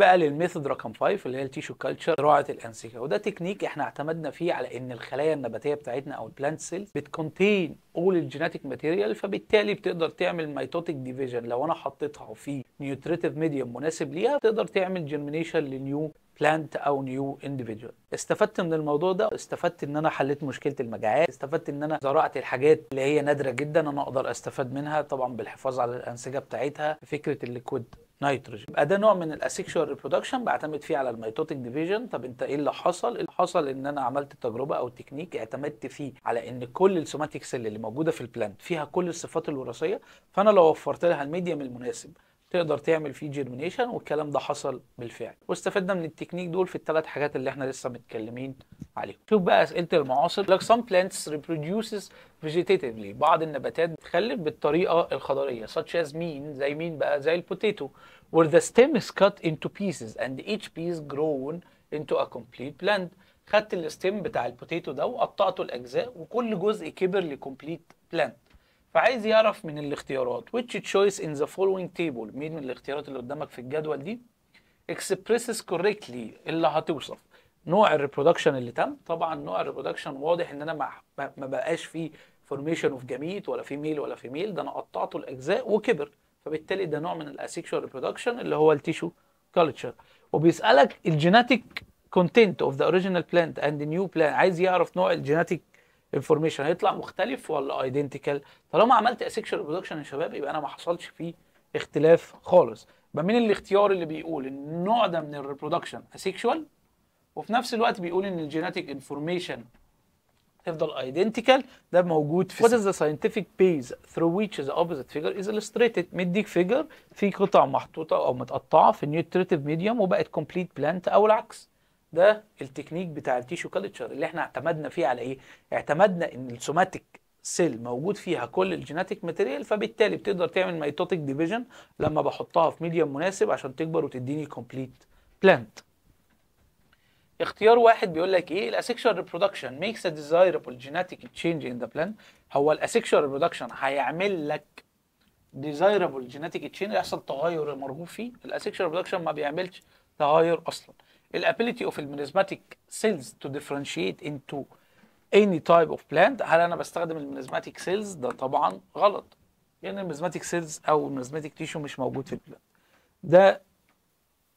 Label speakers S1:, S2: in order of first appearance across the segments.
S1: بقى للميثود رقم 5 اللي هي التيشو كلتشر زراعه الانسجه وده تكنيك احنا اعتمدنا فيه على ان الخلايا النباتيه بتاعتنا او البلانت سيلز بتكونتين اول الجيناتيك ماتيريال فبالتالي بتقدر تعمل ميتوتيك ديفيجن لو انا حطيتها في نيوتريتيف ميديوم مناسب ليها تقدر تعمل جيرمينيشن لنيو بلانت او نيو انديفيدوال استفدت من الموضوع ده استفدت ان انا حليت مشكله المجاعات استفدت ان انا زرعت الحاجات اللي هي نادره جدا انا اقدر استفاد منها طبعا بالحفاظ على الانسجه بتاعتها فكره الليكويد نيتروجين يبقى ده نوع من الاسيكشوال ريبرودكشن بعتمد فيه على الميتوتيك ديفيجن طب انت ايه اللي حصل اللي حصل ان انا عملت تجربه او تكنيك اعتمدت فيه على ان كل السوماتيك سيل اللي موجوده في البلانت فيها كل الصفات الوراثيه فانا لو وفرت لها الميديم المناسب تقدر تعمل فيه جيرمينيشن والكلام ده حصل بالفعل واستفدنا من التكنيك دول في الثلاث حاجات اللي احنا لسه متكلمين عليهم شوف بقى اسئله المعاصر لك some plants reproduces vegetatively بعض النباتات بتخلف بالطريقه الخضريه such as مين زي مين بقى زي البوتيتو where the stem is cut into pieces and each piece grown into a complete plant خدت الستيم بتاع البوتيتو ده وقطعته لاجزاء وكل جزء كبر لكومبليت بلانت فعايز يعرف من الاختيارات which choice in the following table مين من الاختيارات اللي قدامك في الجدول دي expresses correctly اللي هتوصف نوع الريبرودكشن اللي تم طبعا نوع الريبرودكشن واضح ان انا ما, ما بقاش فيه فورميشن اوف جميت ولا في ميل ولا في ميل ده انا قطعته لاجزاء وكبر فبالتالي ده نوع من الاسيكشوال ريبرودكشن اللي هو التيشو كلتشر وبيسالك الجيناتيك كونتنت اوف ذا اوريجينال بلانت اند نيو بلانت عايز يعرف نوع الجيناتيك انفورميشن هيطلع مختلف ولا ايدنتيكال طالما عملت اسيكشوال برودكشن يا شباب يبقى انا ما حصلش فيه اختلاف خالص يبقى مين الاختيار اللي بيقول ان النوع ده من الريبرودكشن اسيكشوال وفي نفس الوقت بيقول ان الجيناتيك انفورميشن تفضل ايدنتيكال ده موجود في وات از ذا ساينتفك بيز ثرو ويتش ذا opposite فيجر از الستريتد مديك فيجر في قطع محطوطه او متقطعه في نيوتريتيف ميديوم وبقت كومبليت بلانت او العكس ده التكنيك بتاع التيشو كالتشر اللي احنا اعتمدنا فيه على ايه؟ اعتمدنا ان السوماتيك سيل موجود فيها كل الجيناتيك ماتيريال فبالتالي بتقدر تعمل ميتوتيك ديفيجن لما بحطها في ميديم مناسب عشان تكبر وتديني كومبليت بلانت اختيار واحد بيقول لك ايه الاسكشوال ريبرودكشن ميكس ا ديزايربل جيناتيك تشينج ان ذا بلانت هو الاسكشوال ريبرودكشن هيعمل لك ديزايربل جيناتيك تشينج يحصل تغير المرغوب فيه الاسكشوال ريبرودكشن ما بيعملش تغير اصلا الابيليتي اوف المنزماتيك سيلز تو ديفرنشيت انتو اني تايب اوف بلانت هل انا بستخدم المنزماتيك سيلز ده طبعا غلط لان يعني المنزماتيك سيلز او المنزماتيك تيشو مش موجود في البلانت ده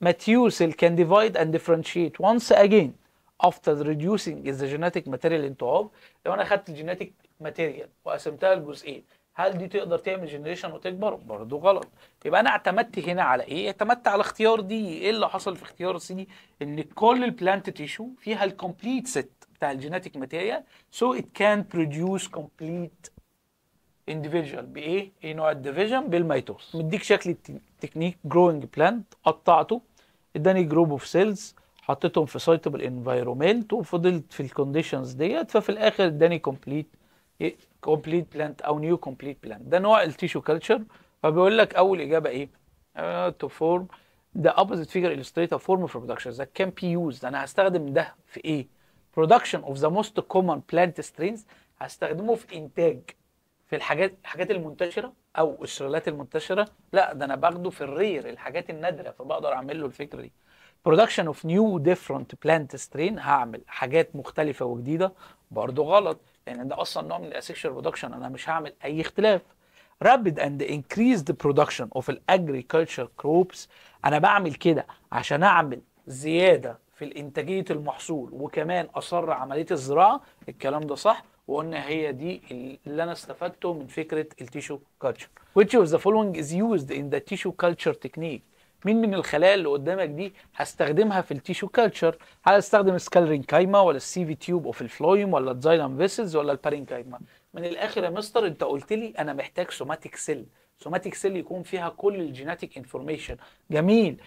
S1: ماتيور سيل كان ديفايد اند ديفرنشيت وانس اجين افتر ريديوسينج ذا جينيتيك ماتيريال انتو اوف لو انا خدت الجينيتيك ماتيريال وقسمتها لجزئين هل دي تقدر تعمل جنريشن وتكبر برضه غلط يبقى انا اعتمدت هنا على ايه اعتمدت على اختيار دي ايه اللي حصل في اختيار سي ان كل البلانت تيشو فيها الكومبليت سيت بتاع الجيناتيك ماتيريال سو ات كان بروديوس كومبليت انديفيدوال بايه ايه نوع الديفيجن بالميتوس مديك شكل التكنيك جروينج بلانت قطعته اداني جروب اوف سيلز حطيتهم في سايتبل انفايرومنت وفضلت في الكونديشنز ديت ففي الاخر اداني كومبليت كومبليت إيه، بلانت او نيو كومبليت بلانت ده نوع التيشو كلتشر فبيقول لك اول اجابه ايه تو آه، فورم the فيجر الستريت illustrator فورم اوف برودكشن ذات كان بي يوز انا هستخدم ده في ايه برودكشن اوف ذا موست كومن بلانت سترينز هستخدمه في انتاج في الحاجات الحاجات المنتشره او الشغلات المنتشره لا ده انا باخده في الرير الحاجات النادره فبقدر اعمل له الفكره دي production of new different plant strain هعمل حاجات مختلفه وجديده برضه غلط لان يعني ده اصلا نوع من الاسيكشوال برودكشن انا مش هعمل اي اختلاف رابد اند increased برودكشن اوف الاجريكلتشر كروبس انا بعمل كده عشان اعمل زياده في الانتاجيه المحصول وكمان اسرع عمليه الزراعه الكلام ده صح وقلنا هي دي اللي انا استفدته من فكره التيشو كلتشر which of the following is used in the tissue culture technique مين من الخلايا اللي قدامك دي هستخدمها في التيشو كلتشر السكالرين كايما ولا السي في تيوب اوف الفلويم ولا الزايلان فيسلز ولا البارينكايما من الاخر يا مستر انت قلت لي انا محتاج سوماتيك سيل سوماتيك سيل يكون فيها كل الجيناتيك انفورميشن جميل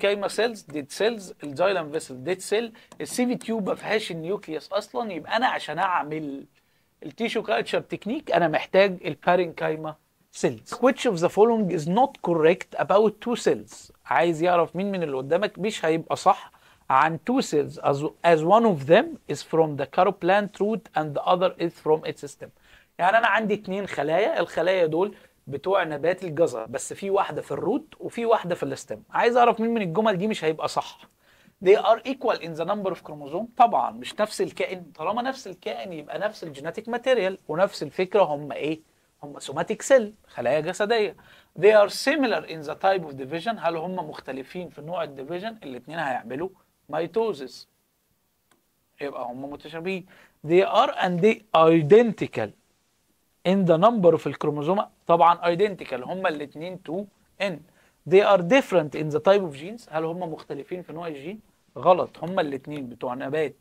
S1: كايما سيلز ديد سيلز الزايلان فيسل ديد سيل السي في تيوب ما فيهاش النيوكليوس اصلا يبقى انا عشان اعمل التيشو كالتشر تكنيك انا محتاج البارينكايما cells which of the following is not correct about two cells عايز يعرف مين من اللي قدامك مش هيبقى صح عن two cells as, as one of them is from the caroplant root and the other is from its stem يعني انا عندي اتنين خلايا الخلايا دول بتوع نبات الجزر بس في واحده في الروت وفي واحده في الاستم عايز اعرف مين من الجمل دي مش هيبقى صح they are equal in the number of chromosome طبعا مش نفس الكائن طالما نفس الكائن يبقى نفس الجيناتيك ماتيريال ونفس الفكره هم ايه هم سوماتيك سيل خلايا جسديه they are similar in the type of division هل هم مختلفين في نوع الديفيجن الاثنين هيعملوا ميتوزس يبقى هم متشابهين they are and they identical in the number of الكروموزوم طبعا identical هم الاثنين 2 n they are different in the type of genes هل هم مختلفين في نوع الجين غلط هم الاثنين بتوع نبات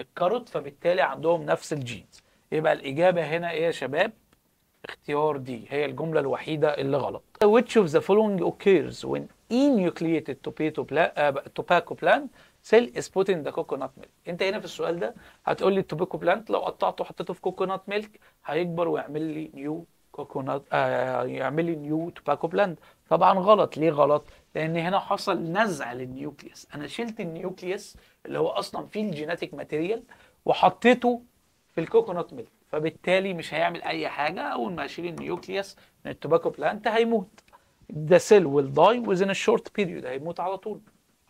S1: الكاروت فبالتالي عندهم نفس الجينز يبقى الاجابه هنا ايه يا شباب اختيار دي هي الجملة الوحيدة اللي غلط which of the following occurs when enucleated tobacco, آه، tobacco plant cell is put in the coconut milk انت هنا في السؤال ده هتقول لي التوبيكو بلانت لو قطعته وحطيته في كوكونات ميلك هيكبر ويعمل لي نيو كوكونات آه يعمل لي نيو توباكو بلانت طبعا غلط ليه غلط لان هنا حصل نزع للنيوكليوس انا شلت النيوكليوس اللي هو اصلا فيه الجيناتيك ماتيريال وحطيته في الكوكونات ميلك فبالتالي مش هيعمل اي حاجه اول ما اشيل النيوكليوس من التوباكو بلانت هيموت ده سيل ويل داي ا شورت بيريود هيموت على طول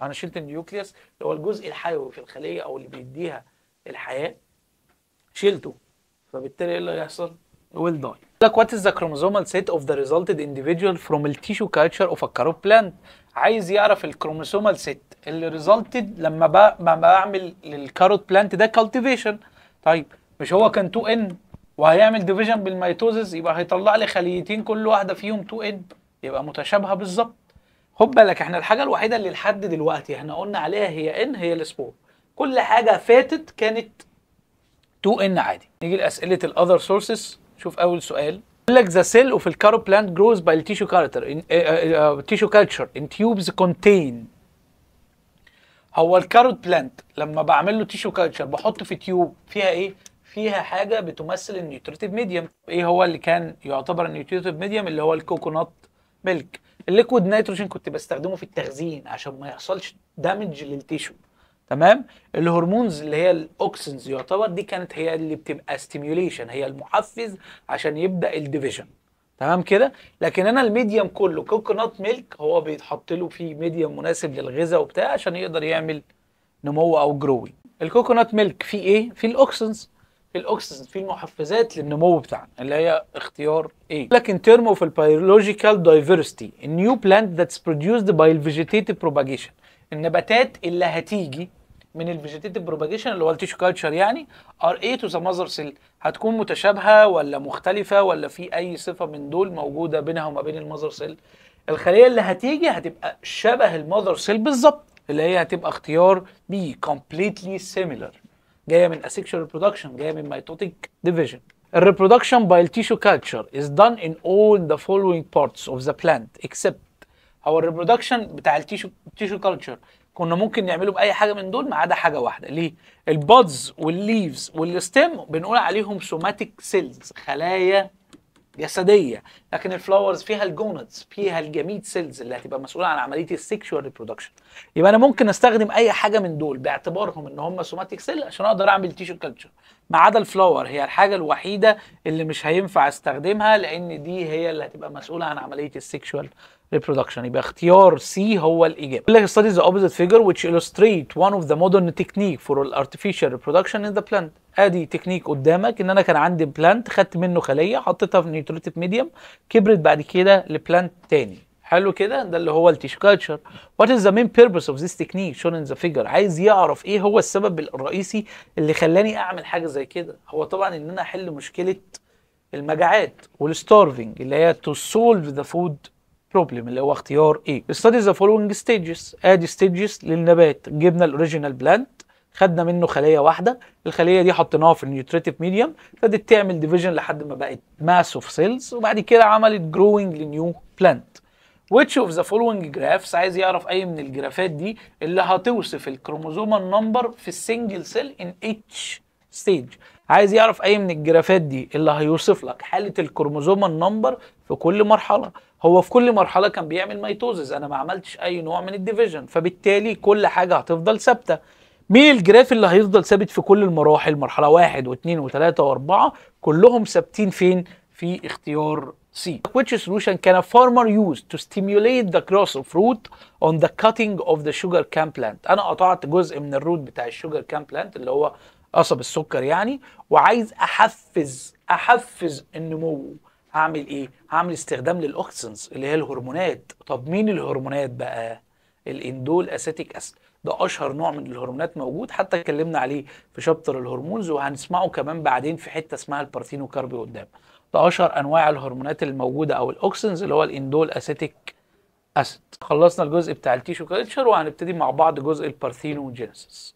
S1: انا شلت النيوكليوس اللي هو الجزء الحيوي في الخليه او اللي بيديها الحياه شلته فبالتالي ايه اللي هيحصل؟ ويل داي لك وات از ذا كروموزومال سيت اوف ذا ريزلتد individual فروم التيشو كالتشر اوف ا كاروب بلانت عايز يعرف الكروموسومال سيت اللي ريزلتد لما بعمل للكاروت بلانت ده كالتيفيشن طيب مش هو كان 2 ان وهيعمل ديفيجن بالميتوزز يبقى هيطلع لي خليتين كل واحده فيهم 2 ان يبقى متشابهه بالظبط خد بالك احنا الحاجه الوحيده اللي لحد دلوقتي احنا قلنا عليها هي ان هي السبور كل حاجه فاتت كانت 2 ان عادي نيجي لاسئله الاذر سورسز شوف اول سؤال يقول لك ذا سيل اوف الكارو بلانت جروز باي التيشو كارتر تيشو كالتشر ان تيوبز كونتين هو الكاروت بلانت لما بعمل له تيشو كالتشر بحط في تيوب فيها ايه فيها حاجه بتمثل النيوتريتيف ميديم ايه هو اللي كان يعتبر النيوتريتيف ميديم اللي هو الكوكونات ميلك الليكويد نيتروجين كنت بستخدمه في التخزين عشان ما يحصلش دامج للتيشو تمام الهرمونز اللي هي الاوكسنز يعتبر دي كانت هي اللي بتبقى ستيميوليشن هي المحفز عشان يبدا الديفيجن تمام كده لكن انا الميديم كله كوكونات ميلك هو بيتحط له في ميديم مناسب للغذاء وبتاع عشان يقدر يعمل نمو او جروي الكوكونات ميلك فيه ايه فيه الاوكسنز في الاكسجين في المحفزات للنمو بتاعنا اللي هي اختيار A لكن term of البيولوجيكال دايفرستي a بلانت ذاتس برودوسد باي by بروباجيشن النباتات اللي هتيجي من الفيجيتيتيف بروباجيشن اللي هو التيشو كالتشر يعني ار اي تو ذا ماذر سيل هتكون متشابهه ولا مختلفه ولا في اي صفه من دول موجوده بينها وما بين الماذر سيل الخليه اللي هتيجي هتبقى شبه الماذر سيل بالظبط اللي هي هتبقى اختيار بي كومبليتلي سيميلر جايه من asexual reproduction جايه من mitotic division الريبرودكشن by tissue culture is done in all the following parts of the plant except هو الريبرودكشن بتاع التيشو التيشو كالتشر كنا ممكن نعمله باي حاجه من دول ما عدا حاجه واحده ليه البادز والليفز والستيم بنقول عليهم سوماتيك سيلز خلايا جسديه لكن الفلاورز فيها الجونتس فيها الجميد سيلز اللي هتبقى مسؤوله عن عمليه السكشوال ريبرودكشن يبقى انا ممكن استخدم اي حاجه من دول باعتبارهم ان هم سوماتيك سيل عشان اقدر اعمل تيشو كلتشر ما عدا الفلاور هي الحاجه الوحيده اللي مش هينفع استخدمها لان دي هي اللي هتبقى مسؤوله عن عمليه السكشوال reproduction يبقى اختيار سي هو الاجابه يقول لك study the opposite figure which illustrate one of the modern technique for artificial reproduction in the plant ادي تكنيك قدامك ان انا كان عندي بلانت خدت منه خليه حطيتها في نيوتريتيف ميديوم كبرت بعد كده لبلانت تاني حلو كده ده اللي هو التيشو كلتشر وات از ذا مين بيربس اوف ذيس تكنيك شون ان ذا فيجر عايز يعرف ايه هو السبب الرئيسي اللي خلاني اعمل حاجه زي كده هو طبعا ان انا احل مشكله المجاعات والستارفنج اللي هي تو سولف ذا فود بروبلم اللي هو اختيار ايه study ذا فولوينج ستيجز ادي ستيجز للنبات جبنا الاوريجينال بلانت خدنا منه خليه واحده الخليه دي حطيناها في النيوتريتيف ميديم ابتدت تعمل ديفيجن لحد ما بقت ماس اوف سيلز وبعد كده عملت جروينج لنيو بلانت ويتش اوف ذا فولوينج جرافس عايز يعرف اي من الجرافات دي اللي هتوصف الكروموزوم نمبر في السنجل سيل ان اتش ستيج عايز يعرف اي من الجرافات دي اللي هيوصف لك حاله الكروموزوم نمبر في كل مرحله هو في كل مرحله كان بيعمل ميتوزز انا ما عملتش اي نوع من الديفيجن فبالتالي كل حاجه هتفضل ثابته مين الجراف اللي هيفضل ثابت في كل المراحل مرحله واحد واثنين وثلاثه واربعه كلهم ثابتين فين في اختيار C. Which solution can a farmer use to stimulate the growth of root on the cutting of the sugar cane plant؟ أنا قطعت جزء من الروت بتاع الشوجر كان بلانت اللي هو قصب السكر يعني وعايز أحفز أحفز النمو هعمل ايه هعمل استخدام للاوكسنز اللي هي الهرمونات طب مين الهرمونات بقى الاندول اسيتيك اسيد ده اشهر نوع من الهرمونات موجود حتى اتكلمنا عليه في شابتر الهرمونز وهنسمعه كمان بعدين في حته اسمها البارثينوكاربي قدام ده اشهر انواع الهرمونات الموجوده او الاوكسنز اللي هو الاندول اسيتيك اسيد خلصنا الجزء بتاع التيشو كلتشر وهنبتدي مع بعض جزء جينيسيس.